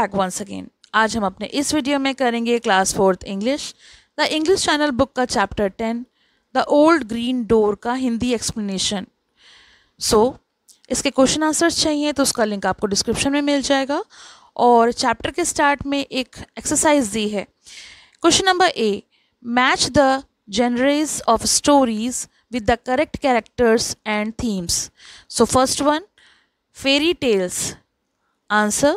Back once again आज हम अपने इस वीडियो में करेंगे class fourth English the English channel book का chapter ten the old green door का हिंदी एक्सप्लेनेशन सो इसके क्वेश्चन आंसर्स चाहिए तो उसका लिंक आपको डिस्क्रिप्शन में मिल जाएगा और चैप्टर के स्टार्ट में एक एक्सरसाइज दी है question number A match the genres of stories with the correct characters and themes so first one fairy tales answer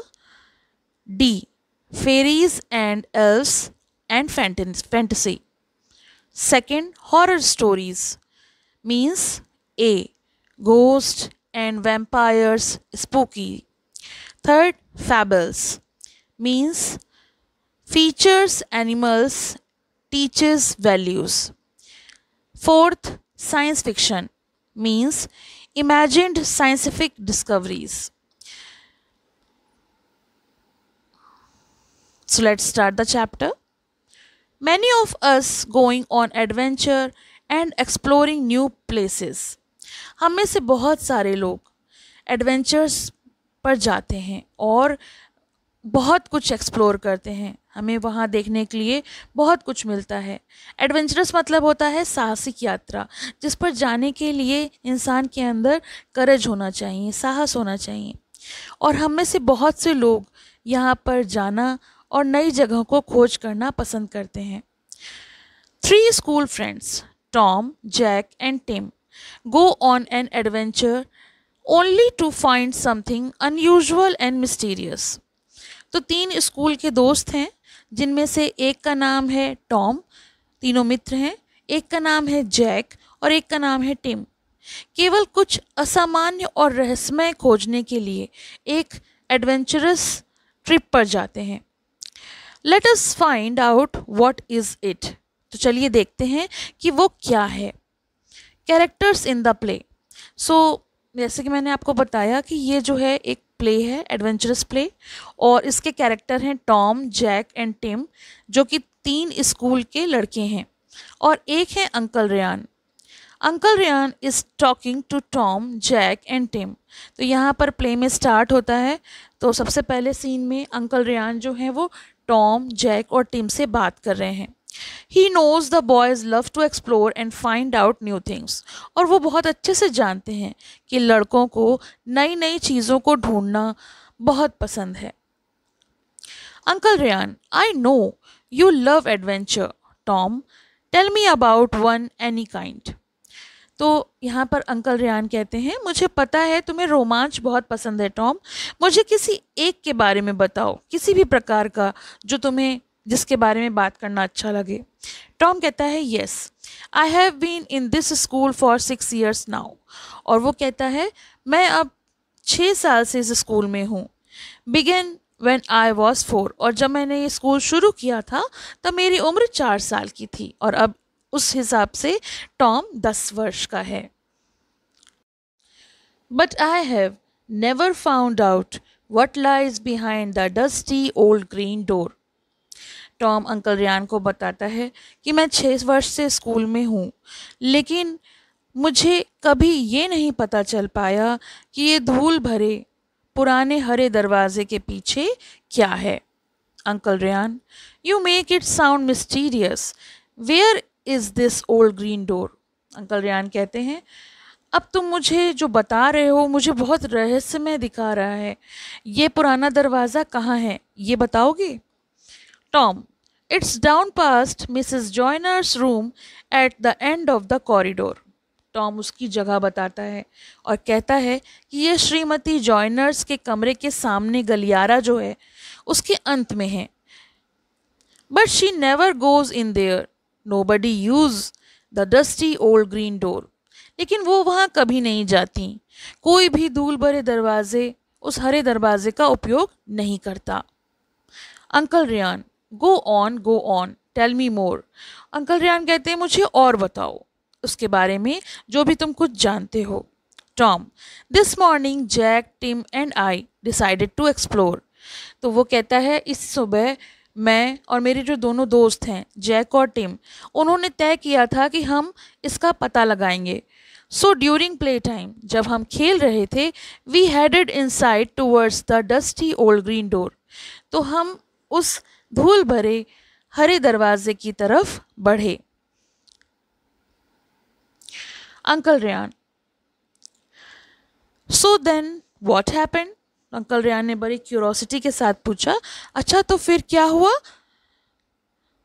D. Fairies and elves and fantasy. Second, horror stories means A. Ghosts and vampires, spooky. Third, fables means features animals, teaches values. Fourth, science fiction means imagined scientific discoveries. So let's start the chapter. Many of us going on adventure and exploring new places. हम में से बहुत सारे लोग adventures पर जाते हैं और बहुत कुछ एक्सप्लोर करते हैं हमें वहाँ देखने के लिए बहुत कुछ मिलता है एडवेंचरस मतलब होता है साहसिक यात्रा जिस पर जाने के लिए इंसान के अंदर करज होना चाहिए साहस होना चाहिए और हम में से बहुत से लोग यहाँ पर जाना और नई जगहों को खोज करना पसंद करते हैं three school friends Tom Jack and Tim go on an adventure only to find something unusual and mysterious तो तीन स्कूल के दोस्त हैं जिनमें से एक का नाम है टॉम तीनों मित्र हैं एक का नाम है जैक और एक का नाम है टिम केवल कुछ असामान्य और रहस्यमय खोजने के लिए एक एडवेंचरस ट्रिप पर जाते हैं let us find out what is it तो चलिए देखते हैं कि वो क्या है characters in the play so जैसे कि मैंने आपको बताया कि ये जो है एक प्ले है एडवेंचरस प्ले और इसके कैरेक्टर हैं टॉम जैक एंड टिम जो कि तीन स्कूल के लड़के हैं और एक है uncle Ryan uncle Ryan is talking to Tom Jack and Tim तो यहाँ पर प्ले में स्टार्ट होता है तो सबसे पहले सीन में अंकल रियान जो हैं वो टॉम जैक और टिम से बात कर रहे हैं he knows the boys love to explore and find out new things और वो बहुत अच्छे से जानते हैं कि लड़कों को नई नई चीज़ों को ढूंढना बहुत पसंद है uncle Ryan I know you love adventure Tom tell me about one any kind तो यहाँ पर अंकल रियान कहते हैं मुझे पता है तुम्हें रोमांच बहुत पसंद है टॉम मुझे किसी एक के बारे में बताओ किसी भी प्रकार का जो तुम्हें जिसके बारे में बात करना अच्छा लगे टॉम कहता है yes I have been in this school for six years now और वो कहता है मैं अब छः साल से इस स्कूल में हूँ began when I was four और जब मैंने ये स्कूल शुरू किया था तब मेरी उम्र चार साल की थी और अब उस हिसाब से टॉम दस वर्ष का है but I have never found out what lies behind the dusty old green door Tom uncle Ryan को बताता है कि मैं छः वर्ष से स्कूल में हूँ लेकिन मुझे कभी ये नहीं पता चल पाया कि ये धूल भरे पुराने हरे दरवाजे के पीछे क्या है uncle Ryan you make it sound mysterious where is this old green door uncle Ryan कहते हैं अब तुम मुझे जो बता रहे हो मुझे बहुत रहस्यमय दिखा रहा है ये पुराना दरवाज़ा कहाँ है ये बताओगे Tom it's down past Mrs Joyner's room at the end of the corridor Tom उसकी जगह बताता है और कहता है कि यह श्रीमती जॉयनर्स के कमरे के सामने गलियारा जो है उसके अंत में है but she never goes in there nobody use the dusty old green door लेकिन वो वहाँ कभी नहीं जाती कोई भी धूल भरे दरवाजे उस हरे दरवाजे का उपयोग नहीं करता uncle Ryan go on go on tell me more uncle Ryan कहते हैं मुझे और बताओ उसके बारे में जो भी तुम कुछ जानते हो Tom this morning Jack Tim and I decided to explore तो वो कहता है इस सुबह मैं और मेरे जो दोनों दोस्त हैं जैक और टिम उन्होंने तय किया था कि हम इसका पता लगाएंगे सो ड्यूरिंग प्ले टाइम जब हम खेल रहे थे we headed inside towards the dusty old green door तो हम उस धूल भरे हरे दरवाजे की तरफ बढ़े uncle Ryan so then what happen uncle Ryan ने बड़ी क्यूरोसिटी के साथ पूछा अच्छा तो फिर क्या हुआ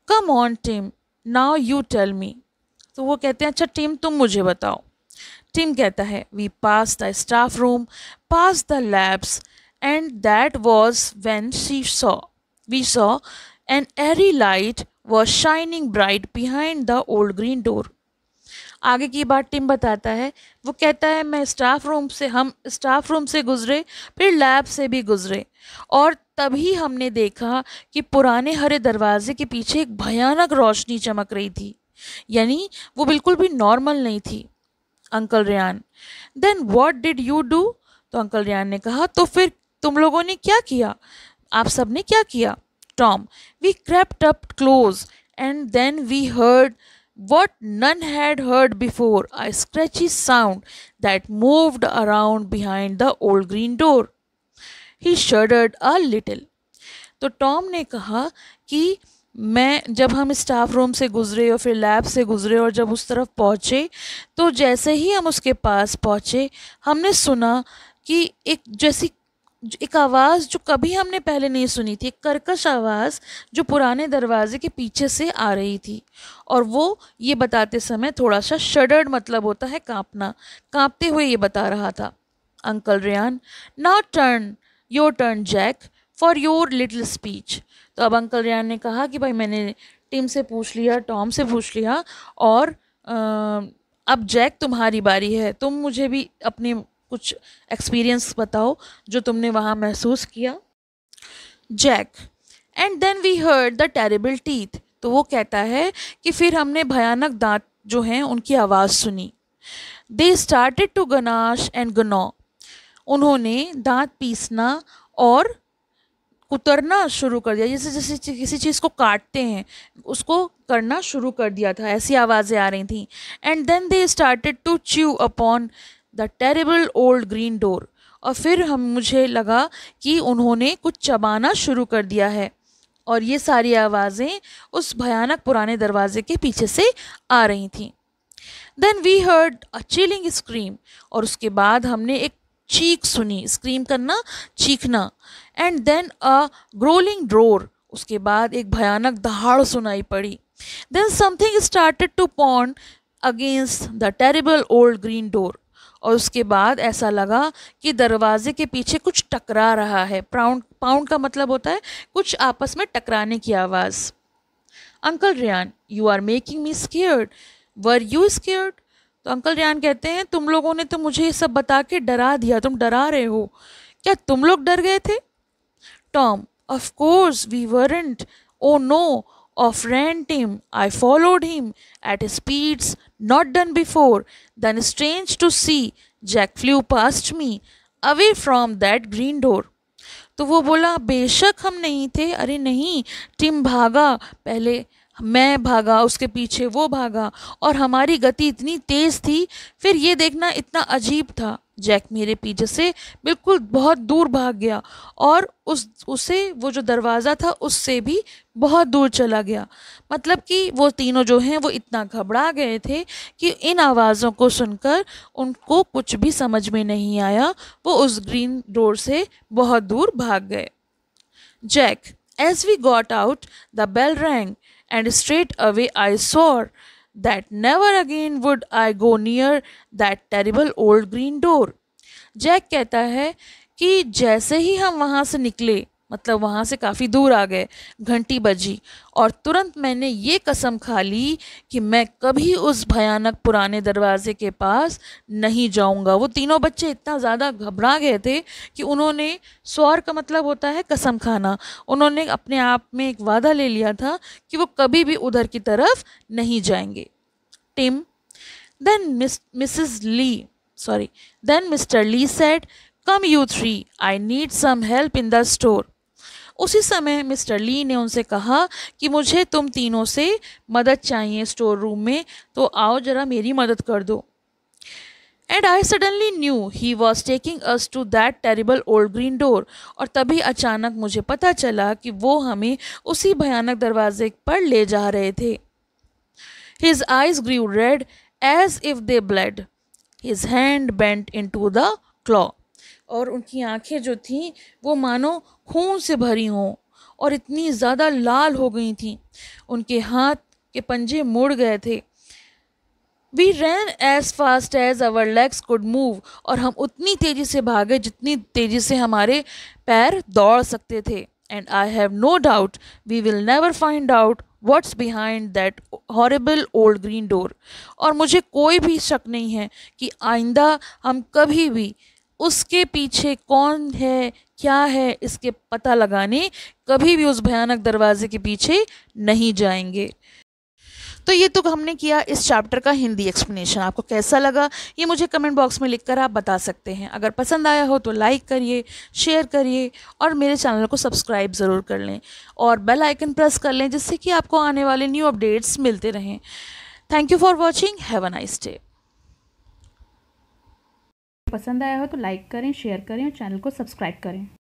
come on Tim now you tell me तो वो कहते हैं अच्छा टीम तुम मुझे बताओ टीम कहता है we pass the staff room pass the labs and that was when see saw we saw an eerie light was shining bright behind the old green door आगे की बात टीम बताता है वो कहता है मैं स्टाफ रूम से हम स्टाफ रूम से गुज़रे फिर लैब से भी गुज़रे और तभी हमने देखा कि पुराने हरे दरवाजे के पीछे एक भयानक रोशनी चमक रही थी यानी वो बिल्कुल भी नॉर्मल नहीं थी uncle Ryan then what did you do तो अंकल रियान ने कहा तो फिर तुम लोगों ने क्या किया आप सब ने क्या किया Tom we crept up close and then we heard What none had heard before, a scratchy sound that moved around behind the old green door. He shuddered a little. तो टॉम ने कहा कि मैं जब हम स्टाफ रूम से गुजरे और फिर लैब से गुजरे और जब उस तरफ पहुँचे तो जैसे ही हम उसके पास पहुँचे हमने सुना कि एक जैसी एक आवाज़ जो कभी हमने पहले नहीं सुनी थी एक करकश आवाज़ जो पुराने दरवाजे के पीछे से आ रही थी और वो ये बताते समय थोड़ा सा शडर्ड मतलब होता है कांपना कांपते हुए ये बता रहा था अंकल रियान ना turn your turn Jack for your little speech तो अब अंकल रियान ने कहा कि भाई मैंने टीम से पूछ लिया टॉम से पूछ लिया और आ, अब जैक तुम्हारी बारी है तुम मुझे भी अपने कुछ एक्सपीरियंस बताओ जो तुमने वहाँ महसूस किया Jack and then we heard the terrible teeth तो वो कहता है कि फिर हमने भयानक दांत जो हैं उनकी आवाज़ सुनी they started to gnash and gnaw उन्होंने दांत पीसना और कुतरना शुरू कर दिया जैसे जैसे किसी चीज़ को काटते हैं उसको करना शुरू कर दिया था ऐसी आवाज़ें आ रही थी and then they started to chew upon the terrible old green door और फिर हम मुझे लगा कि उन्होंने कुछ चबाना शुरू कर दिया है और ये सारी आवाज़ें उस भयानक पुराने दरवाजे के पीछे से आ रही थीं then we heard a chilling scream और उसके बाद हमने एक चीख सुनी स्क्रीम करना चीखना and then a growling roar उसके बाद एक भयानक दहाड़ सुनाई पड़ी then something started to pound against the terrible old green door और उसके बाद ऐसा लगा कि दरवाजे के पीछे कुछ टकरा रहा है प्राउंड पाउंड का मतलब होता है कुछ आपस में टकराने की आवाज़ uncle Ryan you are making me scared were you scared तो अंकल रियान कहते हैं तुम लोगों ने तो मुझे ये सब बता के डरा दिया तुम डरा रहे हो क्या तुम लोग डर गए थे Tom of course we weren't oh no of him. I followed him at speeds not done before. Then, strange to see, Jack flew past me away from that green door तो वो बोला बेशक हम नहीं थे अरे नहीं टिम भागा पहले मैं भागा उसके पीछे वो भागा और हमारी गति इतनी तेज़ थी फिर ये देखना इतना अजीब था जैक मेरे पीछे से बिल्कुल बहुत दूर भाग गया और उस उसे वो जो दरवाज़ा था उससे भी बहुत दूर चला गया मतलब कि वो तीनों जो हैं वो इतना घबरा गए थे कि इन आवाज़ों को सुनकर उनको कुछ भी समझ में नहीं आया वो उस ग्रीन डोर से बहुत दूर भाग गए Jack as we got out the bell rang and straight away I saw that never again would I go near that terrible old green door. Jack कहता है कि जैसे ही हम वहाँ से निकले मतलब वहाँ से काफ़ी दूर आ गए घंटी बजी और तुरंत मैंने ये कसम खा ली कि मैं कभी उस भयानक पुराने दरवाजे के पास नहीं जाऊँगा वो तीनों बच्चे इतना ज़्यादा घबरा गए थे कि उन्होंने स्वर का मतलब होता है कसम खाना उन्होंने अपने आप में एक वादा ले लिया था कि वो कभी भी उधर की तरफ नहीं जाएंगे Tim then Miss Mrs Lee sorry then Mr Lee said come you three I need some help in the store उसी समय मिस्टर ली ने उनसे कहा कि मुझे तुम तीनों से मदद चाहिए स्टोर रूम में तो आओ ज़रा मेरी मदद कर दो and I suddenly knew he was taking us to that terrible old green door और तभी अचानक मुझे पता चला कि वो हमें उसी भयानक दरवाजे पर ले जा रहे थे his eyes grew red as if they bled his hand bent into the claw और उनकी आंखें जो थीं वो मानो खून से भरी हों और इतनी ज़्यादा लाल हो गई थीं उनके हाथ के पंजे मुड़ गए थे we ran as fast as our legs could move और हम उतनी तेज़ी से भागे जितनी तेज़ी से हमारे पैर दौड़ सकते थे and I have no doubt we will never find out what's behind that horrible old green door और मुझे कोई भी शक नहीं है कि आइंदा हम कभी भी उसके पीछे कौन है क्या है इसके पता लगाने कभी भी उस भयानक दरवाजे के पीछे नहीं जाएंगे तो ये तो हमने किया इस चैप्टर का हिंदी एक्सप्लेनेशन आपको कैसा लगा ये मुझे कमेंट बॉक्स में लिखकर आप बता सकते हैं अगर पसंद आया हो तो लाइक करिए शेयर करिए और मेरे चैनल को सब्सक्राइब ज़रूर कर लें और बेल आइकन प्रेस कर लें जिससे कि आपको आने वाले न्यू अपडेट्स मिलते रहें thank you for watching have a nice day पसंद आया हो तो लाइक करें शेयर करें और चैनल को सब्सक्राइब करें